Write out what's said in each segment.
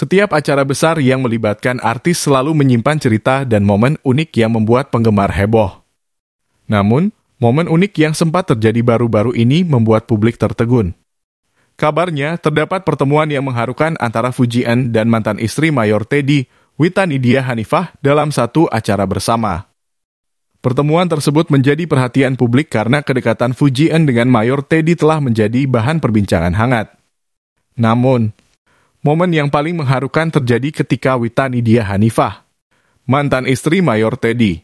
Setiap acara besar yang melibatkan artis selalu menyimpan cerita dan momen unik yang membuat penggemar heboh. Namun, momen unik yang sempat terjadi baru-baru ini membuat publik tertegun. Kabarnya, terdapat pertemuan yang mengharukan antara Fujian dan mantan istri Mayor Teddy, Witan Idia Hanifah, dalam satu acara bersama. Pertemuan tersebut menjadi perhatian publik karena kedekatan Fujian dengan Mayor Teddy telah menjadi bahan perbincangan hangat. Namun, momen yang paling mengharukan terjadi ketika Witan Idia Hanifah, mantan istri Mayor Teddy,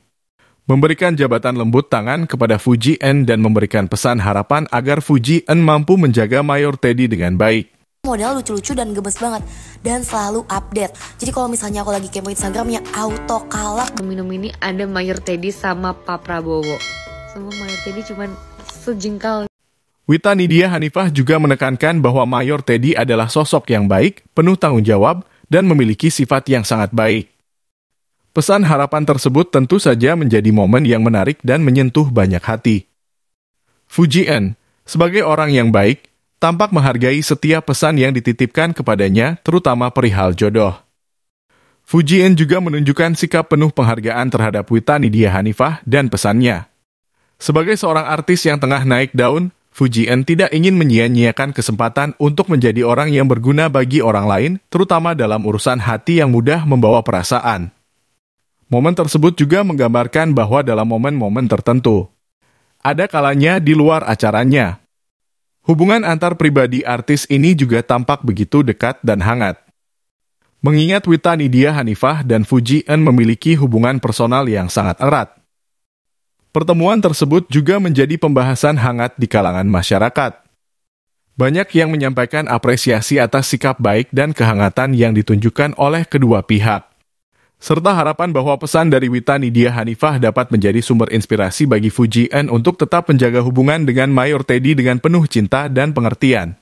memberikan jabatan lembut tangan kepada Fuji N dan memberikan pesan harapan agar Fuji N mampu menjaga Mayor Teddy dengan baik. Model lucu-lucu dan gemes banget dan selalu update. Jadi kalau misalnya aku lagi kepo Instagramnya auto kalah. Minum ini ada Mayor Teddy sama Pak Prabowo. Semua Mayor Teddy cuman sejengkal. Wita Nidia Hanifah juga menekankan bahwa Mayor Teddy adalah sosok yang baik, penuh tanggung jawab, dan memiliki sifat yang sangat baik. Pesan harapan tersebut tentu saja menjadi momen yang menarik dan menyentuh banyak hati. Fujian, sebagai orang yang baik, tampak menghargai setiap pesan yang dititipkan kepadanya, terutama perihal jodoh. Fujian juga menunjukkan sikap penuh penghargaan terhadap Wita Nidia Hanifah dan pesannya. Sebagai seorang artis yang tengah naik daun, Fujian tidak ingin menyia-nyiakan kesempatan untuk menjadi orang yang berguna bagi orang lain, terutama dalam urusan hati yang mudah membawa perasaan. Momen tersebut juga menggambarkan bahwa dalam momen-momen tertentu, ada kalanya di luar acaranya. Hubungan antar pribadi artis ini juga tampak begitu dekat dan hangat. Mengingat Wita Nidia Hanifah dan Fuji En memiliki hubungan personal yang sangat erat. Pertemuan tersebut juga menjadi pembahasan hangat di kalangan masyarakat. Banyak yang menyampaikan apresiasi atas sikap baik dan kehangatan yang ditunjukkan oleh kedua pihak serta harapan bahwa pesan dari Wita Nidia Hanifah dapat menjadi sumber inspirasi bagi Fuji N untuk tetap menjaga hubungan dengan Mayor Teddy dengan penuh cinta dan pengertian.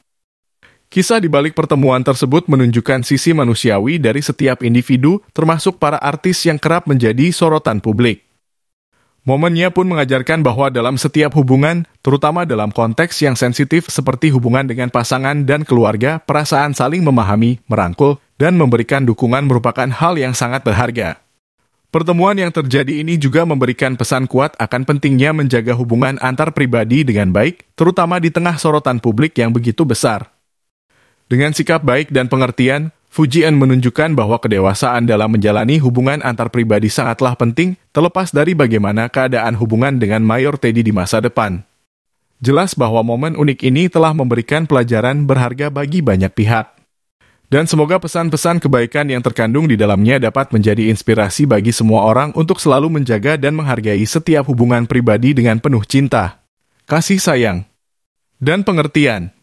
Kisah di balik pertemuan tersebut menunjukkan sisi manusiawi dari setiap individu, termasuk para artis yang kerap menjadi sorotan publik. Momennya pun mengajarkan bahwa dalam setiap hubungan, terutama dalam konteks yang sensitif seperti hubungan dengan pasangan dan keluarga, perasaan saling memahami, merangkul, dan memberikan dukungan merupakan hal yang sangat berharga. Pertemuan yang terjadi ini juga memberikan pesan kuat akan pentingnya menjaga hubungan antar pribadi dengan baik, terutama di tengah sorotan publik yang begitu besar. Dengan sikap baik dan pengertian, Fujian menunjukkan bahwa kedewasaan dalam menjalani hubungan antar pribadi sangatlah penting, terlepas dari bagaimana keadaan hubungan dengan Mayor Teddy di masa depan. Jelas bahwa momen unik ini telah memberikan pelajaran berharga bagi banyak pihak. Dan semoga pesan-pesan kebaikan yang terkandung di dalamnya dapat menjadi inspirasi bagi semua orang untuk selalu menjaga dan menghargai setiap hubungan pribadi dengan penuh cinta, kasih sayang, dan pengertian.